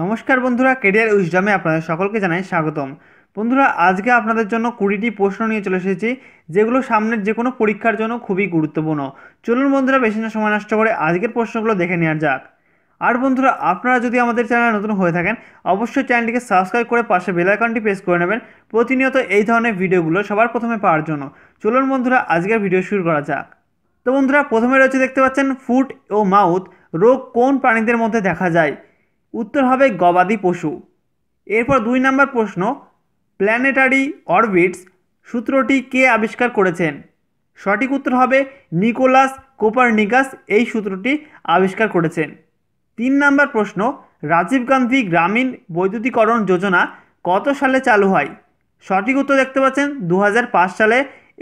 নমস্কার বন্ধুরা কেরিয়ার উইজডামে আপনাদের সকলকে জানাই স্বাগতম বন্ধুরা আজকে আপনাদের জন্য কুড়িটি প্রশ্ন নিয়ে চলে এসেছি যেগুলো সামনের যে কোনো পরীক্ষার জন্য খুবই গুরুত্বপূর্ণ চলুন বন্ধুরা বেশি না সময় নষ্ট করে আজকের প্রশ্নগুলো দেখে নেওয়া যাক আর বন্ধুরা আপনারা যদি আমাদের চ্যানেল নতুন হয়ে থাকেন অবশ্যই চ্যানেলটিকে সাবস্ক্রাইব করে পাশে বেলাইকনটি প্রেস করে নেবেন প্রতিনিয়ত এই ধরনের ভিডিওগুলো সবার প্রথমে পাওয়ার জন্য চলুন বন্ধুরা আজকের ভিডিও শুরু করা যাক তো বন্ধুরা প্রথমে রয়েছে দেখতে পাচ্ছেন ফুট ও মাউথ রোগ কোন প্রাণীদের মধ্যে দেখা যায় উত্তর হবে গবাদি পশু এরপর দুই নম্বর প্রশ্ন প্ল্যানেটারি অরবিটস সূত্রটি কে আবিষ্কার করেছেন সঠিক উত্তর হবে নিকোলাস কোপারনিকাস এই সূত্রটি আবিষ্কার করেছেন তিন নম্বর প্রশ্ন রাজীব গান্ধী গ্রামীণ বৈদ্যুতিকরণ যোজনা কত সালে চালু হয় সঠিক উত্তর দেখতে পাচ্ছেন দু সালে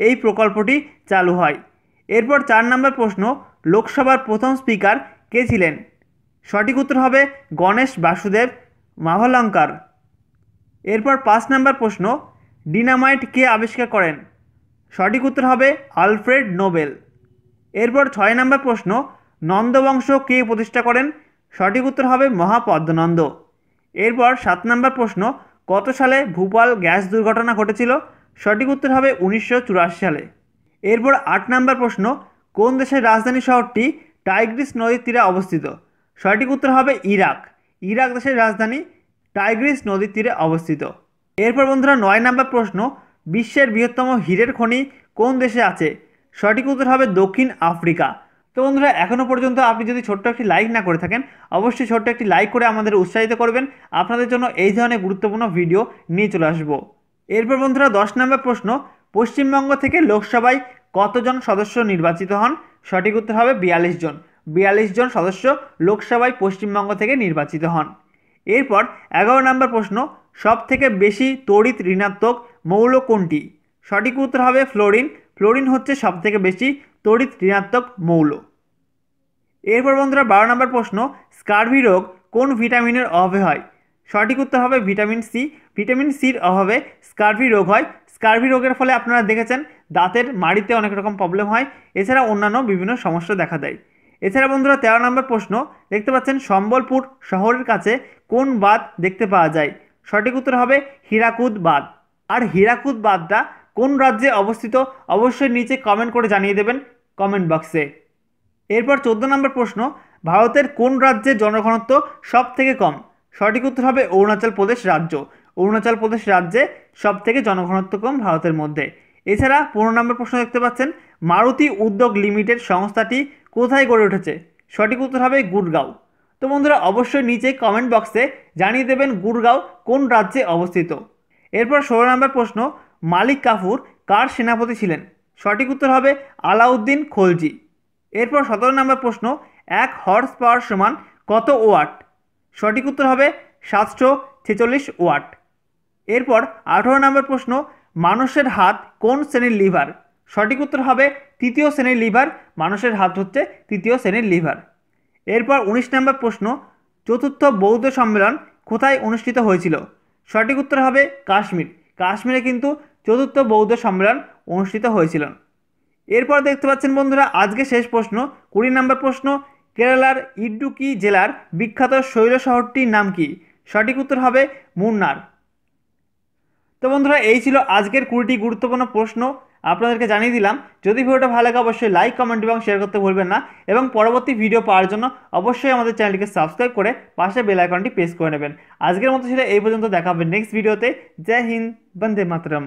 এই প্রকল্পটি চালু হয় এরপর চার নম্বর প্রশ্ন লোকসভার প্রথম স্পিকার কে ছিলেন সঠিক উত্তর হবে গণেশ বাসুদেব মাহলঙ্কার এরপর পাঁচ নাম্বার প্রশ্ন ডিনামাইট কে আবিষ্কার করেন সঠিক উত্তর হবে আলফ্রেড নোবেল এরপর ছয় নম্বর প্রশ্ন নন্দবংশ কে প্রতিষ্ঠা করেন সঠিক উত্তর হবে মহাপদ্মনন্দ এরপর সাত নম্বর প্রশ্ন কত সালে ভূপাল গ্যাস দুর্ঘটনা ঘটেছিল সঠিক উত্তর হবে উনিশশো সালে এরপর আট নম্বর প্রশ্ন কোন দেশের রাজধানী শহরটি টাইগ্রিস নদীর তীরে অবস্থিত সঠিক উত্তর হবে ইরাক ইরাক দেশের রাজধানী টাইগ্রিস নদীর তীরে অবস্থিত এরপর বন্ধুরা নয় নম্বর প্রশ্ন বিশ্বের বৃহত্তম হীরের খনি কোন দেশে আছে সঠিক উত্তর হবে দক্ষিণ আফ্রিকা তো বন্ধুরা এখনও পর্যন্ত আপনি যদি ছোট্ট একটি লাইক না করে থাকেন অবশ্যই ছোট্ট একটি লাইক করে আমাদের উৎসাহিত করবেন আপনাদের জন্য এই ধরনের গুরুত্বপূর্ণ ভিডিও নিয়ে চলে আসবো এরপর বন্ধুরা দশ নম্বর প্রশ্ন পশ্চিমবঙ্গ থেকে লোকসভায় কতজন সদস্য নির্বাচিত হন সঠিক উত্তর হবে বিয়াল্লিশ জন বিয়াল্লিশ জন সদস্য লোকসভায় পশ্চিমবঙ্গ থেকে নির্বাচিত হন এরপর এগারো নম্বর প্রশ্ন সব থেকে বেশি তড়িৎ ঋণাত্মক মৌল কোনটি সঠিক উত্তর হবে ফ্লোরিন ফ্লোরিন হচ্ছে সব থেকে বেশি তড়িৎ ঋণাত্মক মৌল এরপর বন্ধুরা বারো নম্বর প্রশ্ন স্কার্ভি রোগ কোন ভিটামিনের অভাবে হয় সঠিক উত্তর হবে ভিটামিন সি ভিটামিন সির অভাবে স্কার্ভি রোগ হয় স্কার্ভি রোগের ফলে আপনারা দেখেছেন দাঁতের মাড়িতে অনেক রকম প্রবলেম হয় এছাড়া অন্যান্য বিভিন্ন সমস্যা দেখা দেয় এছাড়া বন্ধুরা তেরো নম্বর প্রশ্ন দেখতে পাচ্ছেন সম্বলপুর শহরের কাছে কোন বাঁধ দেখতে পাওয়া যায় সঠিক উত্তর হবে হীরাকুদ বাঁধ আর হীরাকুদ বাঁধটা কোন রাজ্যে অবস্থিত অবশ্যই নিচে কমেন্ট করে জানিয়ে দেবেন কমেন্ট বক্সে এরপর চোদ্দ নম্বর প্রশ্ন ভারতের কোন রাজ্যে জনঘনত্ব সব থেকে কম সঠিক উত্তর হবে অরুণাচল প্রদেশ রাজ্য অরুণাচল প্রদেশ রাজ্যে সব থেকে জনঘনত্ব কম ভারতের মধ্যে এছাড়া পনেরো নম্বর প্রশ্ন দেখতে পাচ্ছেন মারুতি উদ্যোগ লিমিটেড সংস্থাটি কোথায় গড়ে উঠেছে সঠিক উত্তর হবে গুড়গাঁও তো বন্ধুরা অবশ্যই নিচে কমেন্ট বক্সে জানিয়ে দেবেন গুড়গাঁও কোন রাজ্যে অবস্থিত এরপর ষোলো নম্বর প্রশ্ন মালিক কাফুর কার সেনাপতি ছিলেন সঠিক উত্তর হবে আলাউদ্দিন খলজি এরপর সতেরো নম্বর প্রশ্ন এক হর্স পাওয়ার সমান কত ওয়াট সঠিক উত্তর হবে সাতশো ছেচল্লিশ ওয়াট এরপর আঠেরো নম্বর প্রশ্ন মানুষের হাত কোন শ্রেণীর লিভার সঠিক উত্তর হবে তৃতীয় শ্রেণীর লিভার মানুষের হাত হচ্ছে তৃতীয় শ্রেণীর লিভার এরপর উনিশ নম্বর প্রশ্ন চতুর্থ বৌদ্ধ সম্মেলন কোথায় অনুষ্ঠিত হয়েছিল সঠিক উত্তর হবে কাশ্মীর কাশ্মীরে কিন্তু চতুর্থ বৌদ্ধ সম্মেলন অনুষ্ঠিত হয়েছিল এরপর দেখতে পাচ্ছেন বন্ধুরা আজকে শেষ প্রশ্ন কুড়ি নম্বর প্রশ্ন কেরালার ইডুকি জেলার বিখ্যাত শৈল শহরটির নাম কি সঠিক উত্তর হবে মুন্নার তো বন্ধুরা এই ছিল আজকের কুড়িটি গুরুত্বপূর্ণ প্রশ্ন আপনাদেরকে জানিয়ে দিলাম যদি ভিডিওটা ভালো লাগে অবশ্যই লাইক কমেন্ট এবং শেয়ার করতে ভুলবেন না এবং পরবর্তী ভিডিও পাওয়ার জন্য অবশ্যই আমাদের চ্যানেলটিকে সাবস্ক্রাইব করে পাশে বেল আইকনটি প্রেস করে নেবেন আজকের মতো ছিল এই পর্যন্ত দেখা হবে নেক্সট ভিডিওতে জয় হিন্দ বন্দে মাতরম